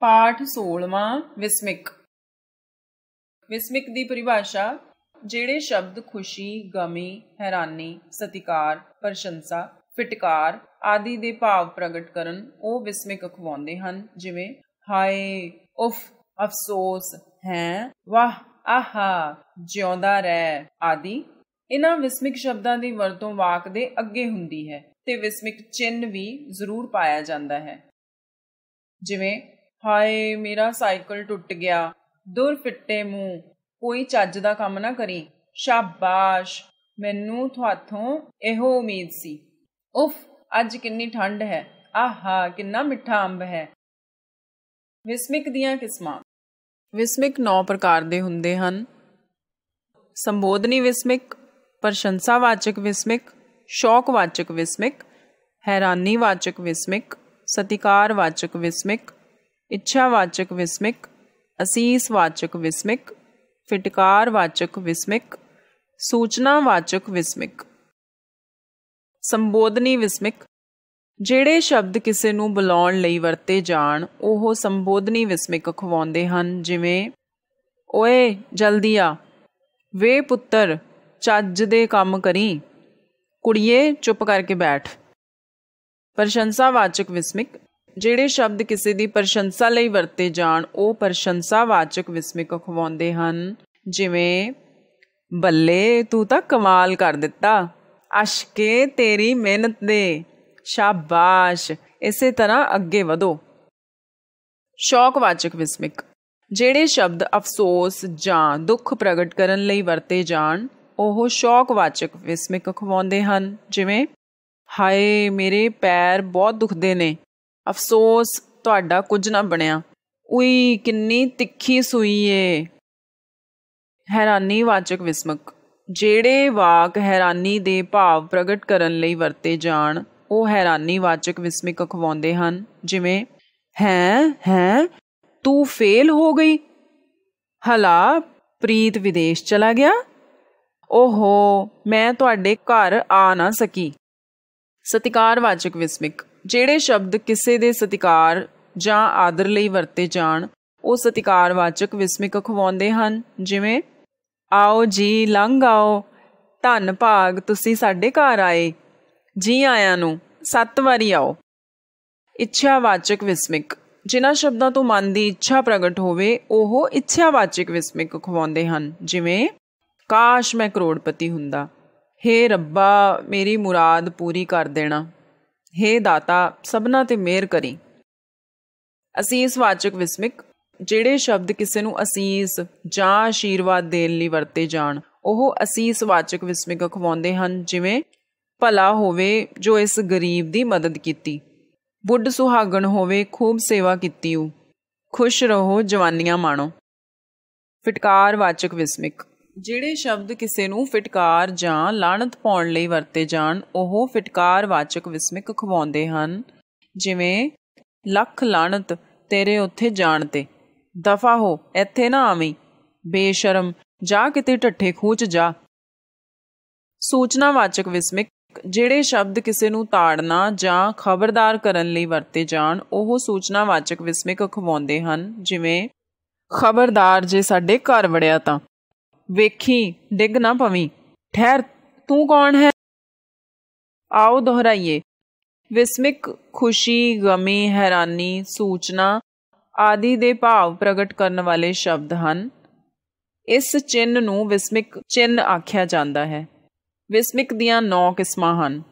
ਪਾਠ 16ਵਾਂ ਵਿਸਮਿਕ ਵਿਸਮਿਕ ਦੀ ਪਰਿਭਾਸ਼ਾ ਜਿਹੜੇ ਸ਼ਬਦ ਖੁਸ਼ੀ ਗਮੀ ਹੈਰਾਨੀ ਸਤਿਕਾਰ ਪ੍ਰਸ਼ੰਸਾ ਫਟਕਾਰ ਆਦਿ ਦੇ ਭਾਵ ਪ੍ਰਗਟ ਕਰਨ ਉਹ ਵਿਸਮਿਕ ਅਖਵਾਉਂਦੇ ਹਨ ਜਿਵੇਂ ਹਾਏ ਉਫ ਅਫਸੋਸ ਹੈ ਵਾਹ ਆਹਾ ਜਿਉਂਦਾ ਰਹਿ ਆਦਿ ਇਹਨਾਂ ਵਿਸਮਿਕ ਸ਼ਬਦਾਂ ਦੀ ਵਰਤੋਂ ਵਾਕ ਦੇ ਅੱਗੇ ਹੁੰਦੀ ਹੈ ਤੇ ਵਿਸਮਿਕ ਚਿੰਨ ਵੀ ਜ਼ਰੂਰ ਪਾਇਆ ਜਾਂਦਾ ਹੈ ਜਿਵੇਂ ਹਾਏ ਮੇਰਾ ਸਾਈਕਲ ਟੁੱਟ ਗਿਆ ਦੁਰ ਫਿੱਟੇ ਮੂੰਹ ਕੋਈ ਚੱਜ ਦਾ ਕੰਮ ਨਾ ਕਰੀ ਸ਼ਾਬਾਸ਼ ਮੈਨੂੰ ਤੁਹਾਥੋਂ ਇਹੋ ਉਮੀਦ ਸੀ ਉਫ ਅੱਜ ਕਿੰਨੀ ਠੰਡ ਹੈ ਆਹਾ ਕਿੰਨਾ ਮਿੱਠਾ ਅੰਬ ਹੈ ਵਿਸਮਿਕ ਦੀਆਂ ਕਿਸਮਾਂ ਵਿਸਮਿਕ 9 ਪ੍ਰਕਾਰ ਦੇ ਹੁੰਦੇ ਹਨ ਸੰਬੋਧਨੀ ਵਿਸਮਿਕ ਪ੍ਰਸ਼ੰਸਾਵਾਚਕ ਵਿਸਮਿਕ ਸ਼ੌਕਵਾਚਕ ਵਿਸਮਿਕ ਹੈਰਾਨੀਵਾਚਕ ਵਿਸਮਿਕ ਸਤਿਕਾਰਵਾਚਕ ਵਿਸਮਿਕ ਇੱਛਾਵਾਚਕ ਵਿਸਮਿਕ ਅਸੀਸਵਾਚਕ ਵਿਸਮਿਕ ਫਿਟਕਾਰਵਾਚਕ ਵਿਸਮਿਕ ਸੂਚਨਾਵਾਚਕ ਵਿਸਮਿਕ ਸੰਬੋਧਨੀ ਵਿਸਮਿਕ ਜਿਹੜੇ ਸ਼ਬਦ ਕਿਸੇ ਨੂੰ ਬੁਲਾਉਣ ਲਈ ਵਰਤੇ ਜਾਣ ਉਹ ਸੰਬੋਧਨੀ ਵਿਸਮਿਕ ਖਵਾਉਂਦੇ ਹਨ ਜਿਵੇਂ ਓਏ ਜਲਦੀ ਆ ਵੇ ਪੁੱਤਰ ਚੱਜ ਦੇ ਕੰਮ ਕਰੀ ਕੁੜੀਏ ਚੁੱਪ ਕਰਕੇ ਬੈਠ ਪ੍ਰਸ਼ੰਸਾਵਾਚਕ ਵਿਸਮਿਕ ਜਿਹੜੇ ਸ਼ਬਦ ਕਿਸੇ ਦੀ ਪ੍ਰਸ਼ੰਸਾ ਲਈ ਵਰਤੇ ਜਾਣ ਉਹ ਪ੍ਰਸ਼ੰਸਾਵਾਚਕ ਵਿਸਮਿਕ ਅਖਵਾਉਂਦੇ ਹਨ ਜਿਵੇਂ ਬੱਲੇ ਤੂੰ ਤਾਂ ਕਮਾਲ ਕਰ ਦਿੱਤਾ ਅਸ਼ਕੇ ਤੇਰੀ ਮਿਹਨਤ ਦੇ ਸ਼ਾਬਾਸ਼ ਇਸੇ ਤਰ੍ਹਾਂ ਅੱਗੇ ਵਧੋ ਵਾਚਕ ਵਿਸਮਿਕ ਜਿਹੜੇ ਸ਼ਬਦ ਅਫਸੋਸ ਜਾਂ ਦੁੱਖ ਪ੍ਰਗਟ ਕਰਨ ਲਈ ਵਰਤੇ ਜਾਣ ਉਹ ਵਾਚਕ ਵਿਸਮਿਕ ਖਵਾਉਂਦੇ ਹਨ ਜਿਵੇਂ ਹਾਏ ਮੇਰੇ ਪੈਰ ਬਹੁਤ ਦੁਖਦੇ ਨੇ ਅਫਸੋਸ ਤੁਹਾਡਾ ਕੁਝ ਨਾ ਬਣਿਆ ਉਈ ਕਿੰਨੀ ਤਿੱਖੀ ਸੂਈ ਏ ਹੈਰਾਨੀ ਵਾਚਕ ਵਿਸਮਕ ਜਿਹੜੇ ਵਾਕ ਹੈਰਾਨੀ ਦੇ ਭਾਵ ਪ੍ਰਗਟ ਕਰਨ ਲਈ ਵਰਤੇ ਜਾਣ ਉਹ ਹੈਰਾਨੀ ਵਾਚਕ ਵਿਸਮਿਕ ਅਖਵਾਉਂਦੇ ਹਨ ਜਿਵੇਂ ਹੈ ਹੈ ਤੂੰ ਫੇਲ ਹੋ ਗਈ ਹਲਾ ਪ੍ਰੀਤ ਵਿਦੇਸ਼ ਚਲਾ ਗਿਆ ਓਹੋ ਮੈਂ ਤੁਹਾਡੇ ਘਰ ਆ ਨਾ ਸਕੀ ਸਤਿਕਾਰਵਾਚਕ ਵਿਸਮਿਕ ਜਿਹੜੇ ਸ਼ਬਦ ਕਿਸੇ ਦੇ ਸਤਿਕਾਰ ਜਾਂ ਆਦਰ ਲਈ ਵਰਤੇ ਜਾਣ ਉਹ ਸਤਿਕਾਰਵਾਚਕ ਵਿਸਮਿਕ ਖਵਾਉਂਦੇ ਹਨ ਜਿਵੇਂ ਆਓ ਜੀ ਲੰਘ ਆਓ ਧੰਨ ਭਾਗ ਤੁਸੀਂ ਸਾਡੇ ਘਰ ਆਏ ਜੀ ਆਇਆਂ ਨੂੰ ਸੱਤ ਵਾਰੀ ਆਓ ਇੱਛਾਵਾਚਕ ਵਿਸਮਿਕ ਜਿਨ੍ਹਾਂ ਸ਼ਬਦਾਂ ਤੋਂ ਮਨ ਦੀ ਇੱਛਾ ਪ੍ਰਗਟ ਹੋਵੇ ਉਹ ਇੱਛਾਵਾਚਕ ਵਿਸਮਿਕ ਖਵਾਉਂਦੇ ਹਨ ਜਿਵੇਂ ਕਾਸ਼ ਮੈਂ ਕਰੋੜਪਤੀ ਹੁੰਦਾ ਹੇ ਰੱਬਾ ਮੇਰੀ ਮੁਰਾਦ ਪੂਰੀ ਕਰ ਦੇਣਾ हे ਦਾਤਾ ਸਭਨਾ ਤੇ ਮਿਹਰ ਕਰੀ ਅਸੀਸ ਵਾਚਕ ਵਿਸਮਿਕ ਜਿਹੜੇ ਸ਼ਬਦ ਕਿਸੇ ਨੂੰ ਅਸੀਸ ਜਾਂ ਆਸ਼ੀਰਵਾਦ ਦੇਣ ਲਈ ਵਰਤੇ ਜਾਣ ਉਹ ਅਸੀਸ ਵਾਚਕ ਵਿਸਮਿਕ ਅਖਵਾਉਂਦੇ ਹਨ ਜਿਵੇਂ ਭਲਾ ਹੋਵੇ ਜੋ ਇਸ ਗਰੀਬ ਦੀ ਮਦਦ ਕੀਤੀ ਬੁੱਢ ਸੁਹਾਗਣ ਹੋਵੇ ਖੂਬ ਸੇਵਾ ਕੀਤੀ ਉਹ ਖੁਸ਼ ਰਹੋ ਜਵਾਨੀਆਂ ਮਾਣੋ ਫਟਕਾਰ ਵਾਚਕ ਵਿਸਮਿਕ ਜਿਹੜੇ ਸ਼ਬਦ ਕਿਸੇ ਨੂੰ ਫਟਕਾਰ ਜਾਂ ਲਾਣਤ ਪਾਉਣ ਲਈ ਵਰਤੇ ਜਾਣ ਉਹ ਫਟਕਾਰਵਾਚਕ ਵਿਸਮਿਕ ਖਵਾਉਂਦੇ ਹਨ ਜਿਵੇਂ ਲੱਖ ਲਾਣਤ ਤੇਰੇ ਉੱਥੇ ਜਾਣ ਤੇ ਦਫਾ ਹੋ ਇੱਥੇ ਨਾ ਆਵੀਂ ਬੇਸ਼ਰਮ ਜਾ ਕਿਤੇ ਢੱਠੇ ਖੂਚ ਜਾ ਸੂਚਨਾਵਾਚਕ ਵਿਸਮਿਕ ਜਿਹੜੇ ਸ਼ਬਦ ਕਿਸੇ ਨੂੰ ਤਾੜਨਾ ਜਾਂ ਖਬਰਦਾਰ ਕਰਨ ਲਈ ਵਰਤੇ ਜਾਣ ਉਹ ਸੂਚਨਾਵਾਚਕ ਵਿਸਮਿਕ ਖਵਾਉਂਦੇ ਹਨ ਜਿਵੇਂ ਖਬਰਦਾਰ ਜੇ ਸਾਡੇ ਘਰ ਵੜਿਆ ਤਾਂ ਵੇਖੀ ਡਿੱਗ ਨਾ ਪਵੀਂ ਠਹਿਰ ਤੂੰ ਕੌਣ ਹੈ ਆਓ ਦੁਹਰਾਈਏ ਵਿਸਮਿਕ ਖੁਸ਼ੀ ਗਮੀ ਹੈਰਾਨੀ ਸੂਚਨਾ ਆਦਿ ਦੇ ਭਾਵ ਪ੍ਰਗਟ ਕਰਨ ਵਾਲੇ ਸ਼ਬਦ ਹਨ ਇਸ ਚਿੰਨ ਨੂੰ ਵਿਸਮਿਕ ਚਿੰਨ ਆਖਿਆ ਜਾਂਦਾ ਹੈ ਵਿਸਮਿਕ ਦੀਆਂ 9 ਕਿਸਮਾਂ ਹਨ